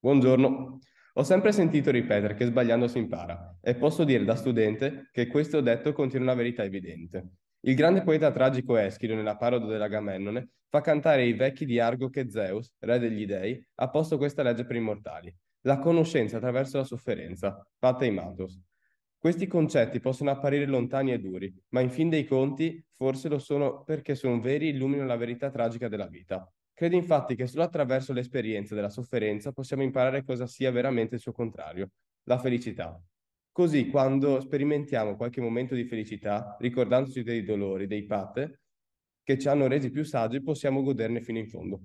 Buongiorno. Ho sempre sentito ripetere che sbagliando si impara e posso dire da studente che questo detto contiene una verità evidente. Il grande poeta tragico Eschilo, nella parodia dell'Agamennone, fa cantare i vecchi di Argo che Zeus, re degli dei, ha posto questa legge per i mortali, la conoscenza attraverso la sofferenza, fatta in matos. Questi concetti possono apparire lontani e duri, ma in fin dei conti forse lo sono perché sono veri e illuminano la verità tragica della vita. Credo infatti che solo attraverso l'esperienza della sofferenza possiamo imparare cosa sia veramente il suo contrario, la felicità. Così quando sperimentiamo qualche momento di felicità, ricordandoci dei dolori, dei pate, che ci hanno resi più saggi, possiamo goderne fino in fondo.